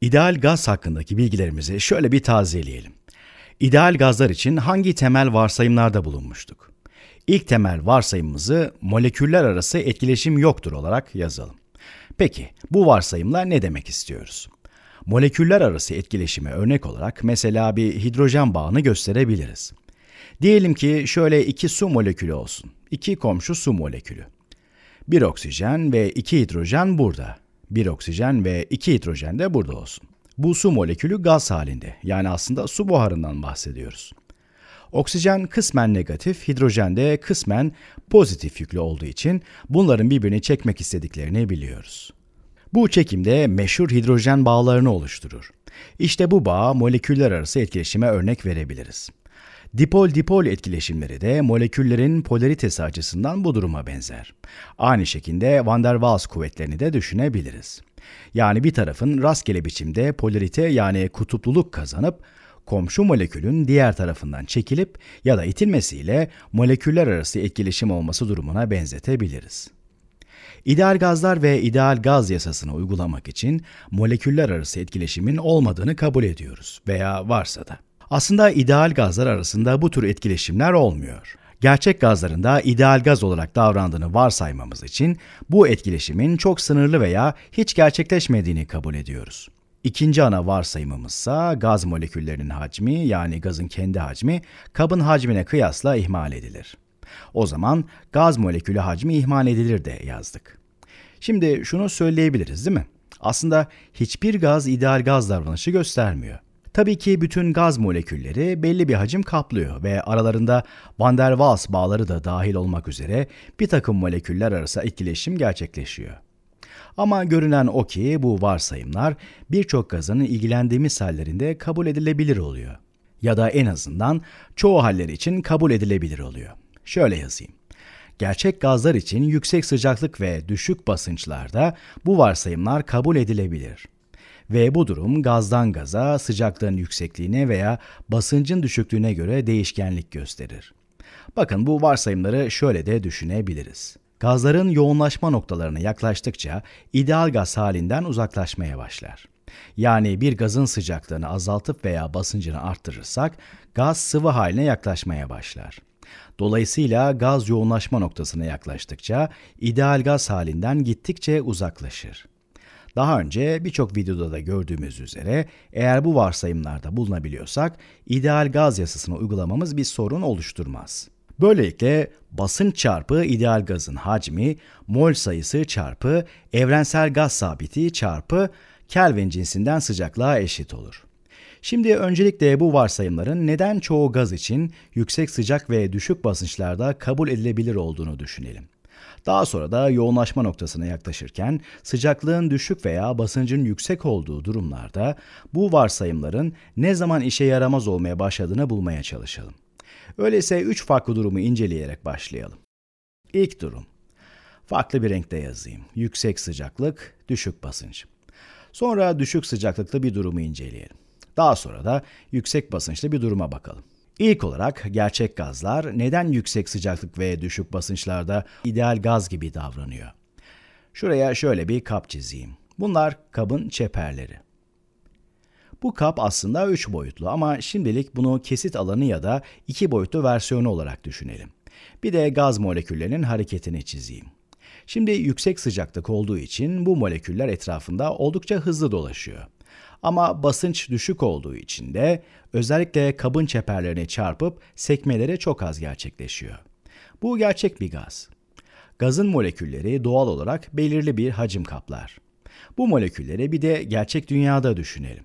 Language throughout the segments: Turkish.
İdeal gaz hakkındaki bilgilerimizi şöyle bir tazeleyelim. İdeal gazlar için hangi temel varsayımlarda bulunmuştuk? İlk temel varsayımımızı moleküller arası etkileşim yoktur olarak yazalım. Peki bu varsayımla ne demek istiyoruz? Moleküller arası etkileşime örnek olarak mesela bir hidrojen bağını gösterebiliriz. Diyelim ki şöyle iki su molekülü olsun. İki komşu su molekülü. Bir oksijen ve iki hidrojen burada. Bir oksijen ve iki hidrojen de burada olsun. Bu su molekülü gaz halinde yani aslında su buharından bahsediyoruz. Oksijen kısmen negatif, hidrojen de kısmen pozitif yüklü olduğu için bunların birbirini çekmek istediklerini biliyoruz. Bu çekimde meşhur hidrojen bağlarını oluşturur. İşte bu bağ moleküller arası etkileşime örnek verebiliriz. Dipol-dipol etkileşimleri de moleküllerin polaritesi açısından bu duruma benzer. Aynı şekilde van der Waals kuvvetlerini de düşünebiliriz. Yani bir tarafın rastgele biçimde polarite yani kutupluluk kazanıp komşu molekülün diğer tarafından çekilip ya da itilmesiyle moleküller arası etkileşim olması durumuna benzetebiliriz. İdeal gazlar ve ideal gaz yasasını uygulamak için moleküller arası etkileşimin olmadığını kabul ediyoruz veya varsa da. Aslında ideal gazlar arasında bu tür etkileşimler olmuyor. Gerçek gazlarında ideal gaz olarak davrandığını varsaymamız için bu etkileşimin çok sınırlı veya hiç gerçekleşmediğini kabul ediyoruz. İkinci ana varsayımımızsa gaz moleküllerinin hacmi yani gazın kendi hacmi kabın hacmine kıyasla ihmal edilir. O zaman gaz molekülü hacmi ihmal edilir de yazdık. Şimdi şunu söyleyebiliriz değil mi? Aslında hiçbir gaz ideal gaz davranışı göstermiyor. Tabii ki bütün gaz molekülleri belli bir hacim kaplıyor ve aralarında van der Waals bağları da dahil olmak üzere bir takım moleküller arası etkileşim gerçekleşiyor. Ama görünen o ki bu varsayımlar birçok gazın ilgilendiğimiz hallerinde kabul edilebilir oluyor. Ya da en azından çoğu haller için kabul edilebilir oluyor. Şöyle yazayım. Gerçek gazlar için yüksek sıcaklık ve düşük basınçlarda bu varsayımlar kabul edilebilir ve bu durum gazdan gaza, sıcaklığın yüksekliğine veya basıncın düşüklüğüne göre değişkenlik gösterir. Bakın bu varsayımları şöyle de düşünebiliriz. Gazların yoğunlaşma noktalarına yaklaştıkça ideal gaz halinden uzaklaşmaya başlar. Yani bir gazın sıcaklığını azaltıp veya basıncını arttırırsak gaz sıvı haline yaklaşmaya başlar. Dolayısıyla gaz yoğunlaşma noktasına yaklaştıkça ideal gaz halinden gittikçe uzaklaşır. Daha önce birçok videoda da gördüğümüz üzere eğer bu varsayımlarda bulunabiliyorsak ideal gaz yasasını uygulamamız bir sorun oluşturmaz. Böylelikle basınç çarpı ideal gazın hacmi, mol sayısı çarpı evrensel gaz sabiti çarpı Kelvin cinsinden sıcaklığa eşit olur. Şimdi öncelikle bu varsayımların neden çoğu gaz için yüksek sıcak ve düşük basınçlarda kabul edilebilir olduğunu düşünelim. Daha sonra da yoğunlaşma noktasına yaklaşırken sıcaklığın düşük veya basıncın yüksek olduğu durumlarda bu varsayımların ne zaman işe yaramaz olmaya başladığını bulmaya çalışalım. Öyleyse 3 farklı durumu inceleyerek başlayalım. İlk durum. Farklı bir renkte yazayım. Yüksek sıcaklık, düşük basınç. Sonra düşük sıcaklıklı bir durumu inceleyelim. Daha sonra da yüksek basınçlı bir duruma bakalım. İlk olarak gerçek gazlar neden yüksek sıcaklık ve düşük basınçlarda ideal gaz gibi davranıyor? Şuraya şöyle bir kap çizeyim. Bunlar kabın çeperleri. Bu kap aslında 3 boyutlu ama şimdilik bunu kesit alanı ya da 2 boyutlu versiyonu olarak düşünelim. Bir de gaz moleküllerinin hareketini çizeyim. Şimdi yüksek sıcaklık olduğu için bu moleküller etrafında oldukça hızlı dolaşıyor. Ama basınç düşük olduğu için de özellikle kabın çeperlerine çarpıp sekmelere çok az gerçekleşiyor. Bu gerçek bir gaz. Gazın molekülleri doğal olarak belirli bir hacim kaplar. Bu molekülleri bir de gerçek dünyada düşünelim.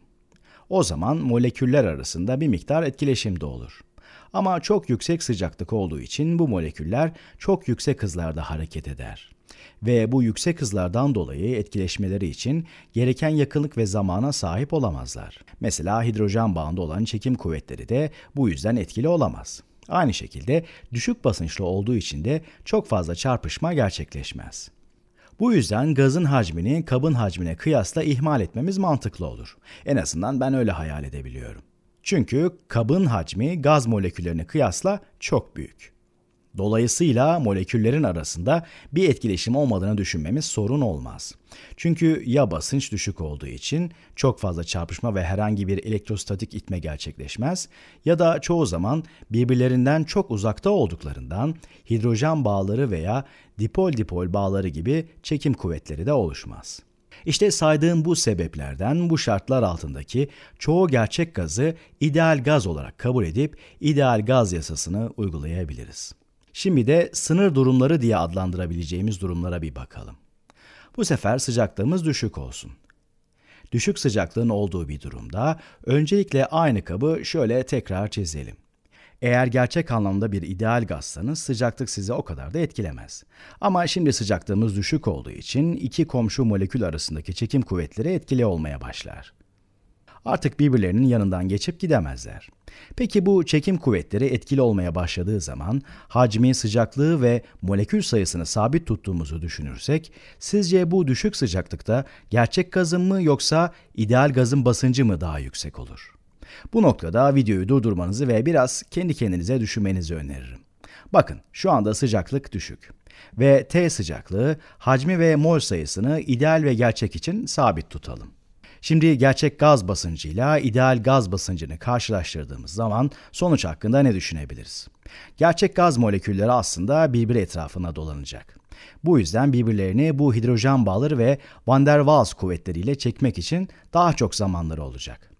O zaman moleküller arasında bir miktar etkileşim de olur. Ama çok yüksek sıcaklık olduğu için bu moleküller çok yüksek hızlarda hareket eder ve bu yüksek hızlardan dolayı etkileşmeleri için gereken yakınlık ve zamana sahip olamazlar. Mesela hidrojen bağında olan çekim kuvvetleri de bu yüzden etkili olamaz. Aynı şekilde düşük basınçlı olduğu için de çok fazla çarpışma gerçekleşmez. Bu yüzden gazın hacmini kabın hacmine kıyasla ihmal etmemiz mantıklı olur. En azından ben öyle hayal edebiliyorum. Çünkü kabın hacmi gaz moleküllerine kıyasla çok büyük. Dolayısıyla moleküllerin arasında bir etkileşim olmadığını düşünmemiz sorun olmaz. Çünkü ya basınç düşük olduğu için çok fazla çarpışma ve herhangi bir elektrostatik itme gerçekleşmez ya da çoğu zaman birbirlerinden çok uzakta olduklarından hidrojen bağları veya dipol dipol bağları gibi çekim kuvvetleri de oluşmaz.'' İşte saydığım bu sebeplerden bu şartlar altındaki çoğu gerçek gazı ideal gaz olarak kabul edip ideal gaz yasasını uygulayabiliriz. Şimdi de sınır durumları diye adlandırabileceğimiz durumlara bir bakalım. Bu sefer sıcaklığımız düşük olsun. Düşük sıcaklığın olduğu bir durumda öncelikle aynı kabı şöyle tekrar çizelim. Eğer gerçek anlamda bir ideal gazsanız sıcaklık sizi o kadar da etkilemez. Ama şimdi sıcaklığımız düşük olduğu için iki komşu molekül arasındaki çekim kuvvetleri etkili olmaya başlar. Artık birbirlerinin yanından geçip gidemezler. Peki bu çekim kuvvetleri etkili olmaya başladığı zaman hacmi, sıcaklığı ve molekül sayısını sabit tuttuğumuzu düşünürsek sizce bu düşük sıcaklıkta gerçek gazın mı yoksa ideal gazın basıncı mı daha yüksek olur? Bu noktada videoyu durdurmanızı ve biraz kendi kendinize düşünmenizi öneririm. Bakın şu anda sıcaklık düşük ve T sıcaklığı hacmi ve mol sayısını ideal ve gerçek için sabit tutalım. Şimdi gerçek gaz basıncıyla ideal gaz basıncını karşılaştırdığımız zaman sonuç hakkında ne düşünebiliriz? Gerçek gaz molekülleri aslında birbiri etrafına dolanacak. Bu yüzden birbirlerini bu hidrojen bağları ve van der Waals kuvvetleriyle çekmek için daha çok zamanları olacak.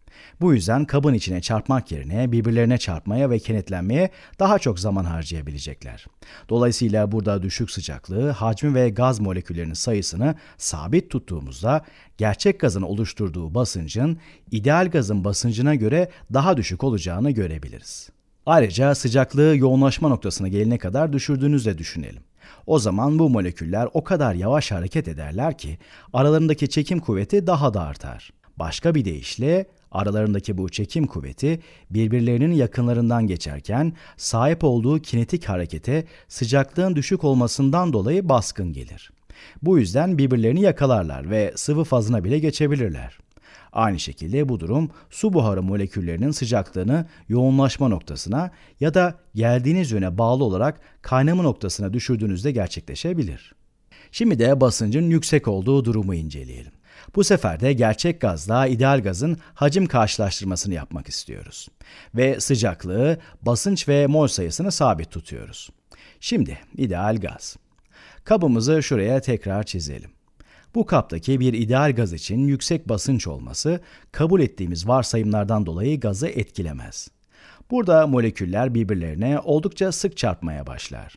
Bu yüzden kabın içine çarpmak yerine birbirlerine çarpmaya ve kenetlenmeye daha çok zaman harcayabilecekler. Dolayısıyla burada düşük sıcaklığı, hacmi ve gaz moleküllerinin sayısını sabit tuttuğumuzda gerçek gazın oluşturduğu basıncın ideal gazın basıncına göre daha düşük olacağını görebiliriz. Ayrıca sıcaklığı yoğunlaşma noktasına gelene kadar düşürdüğünüzde düşünelim. O zaman bu moleküller o kadar yavaş hareket ederler ki aralarındaki çekim kuvveti daha da artar. Başka bir deyişle Aralarındaki bu çekim kuvveti birbirlerinin yakınlarından geçerken sahip olduğu kinetik harekete sıcaklığın düşük olmasından dolayı baskın gelir. Bu yüzden birbirlerini yakalarlar ve sıvı fazına bile geçebilirler. Aynı şekilde bu durum su buharı moleküllerinin sıcaklığını yoğunlaşma noktasına ya da geldiğiniz yöne bağlı olarak kaynama noktasına düşürdüğünüzde gerçekleşebilir. Şimdi de basıncın yüksek olduğu durumu inceleyelim. Bu sefer de gerçek gazla ideal gazın hacim karşılaştırmasını yapmak istiyoruz. Ve sıcaklığı, basınç ve mol sayısını sabit tutuyoruz. Şimdi ideal gaz. Kabımızı şuraya tekrar çizelim. Bu kaptaki bir ideal gaz için yüksek basınç olması kabul ettiğimiz varsayımlardan dolayı gazı etkilemez. Burada moleküller birbirlerine oldukça sık çarpmaya başlar.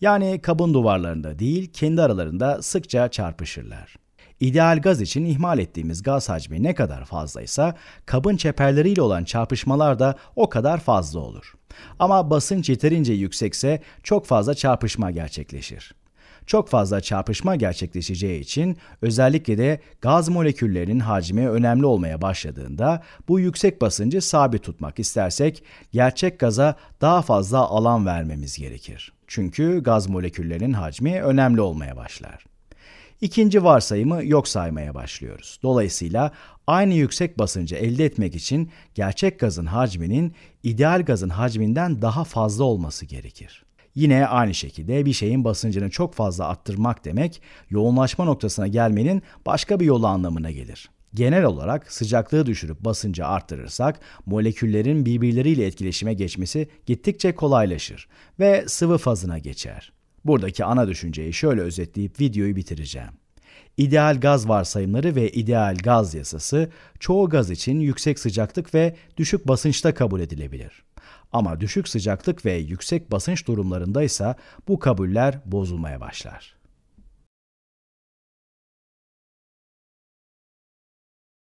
Yani kabın duvarlarında değil, kendi aralarında sıkça çarpışırlar. İdeal gaz için ihmal ettiğimiz gaz hacmi ne kadar fazlaysa kabın çeperleriyle olan çarpışmalar da o kadar fazla olur. Ama basınç yeterince yüksekse çok fazla çarpışma gerçekleşir. Çok fazla çarpışma gerçekleşeceği için özellikle de gaz moleküllerinin hacmi önemli olmaya başladığında bu yüksek basıncı sabit tutmak istersek gerçek gaza daha fazla alan vermemiz gerekir. Çünkü gaz moleküllerinin hacmi önemli olmaya başlar. İkinci varsayımı yok saymaya başlıyoruz. Dolayısıyla aynı yüksek basıncı elde etmek için gerçek gazın hacminin ideal gazın hacminden daha fazla olması gerekir. Yine aynı şekilde bir şeyin basıncını çok fazla arttırmak demek yoğunlaşma noktasına gelmenin başka bir yolu anlamına gelir. Genel olarak sıcaklığı düşürüp basıncı arttırırsak moleküllerin birbirleriyle etkileşime geçmesi gittikçe kolaylaşır ve sıvı fazına geçer. Buradaki ana düşünceyi şöyle özetleyip videoyu bitireceğim. İdeal gaz varsayımları ve ideal gaz yasası çoğu gaz için yüksek sıcaklık ve düşük basınçta kabul edilebilir. Ama düşük sıcaklık ve yüksek basınç durumlarında ise bu kabuller bozulmaya başlar.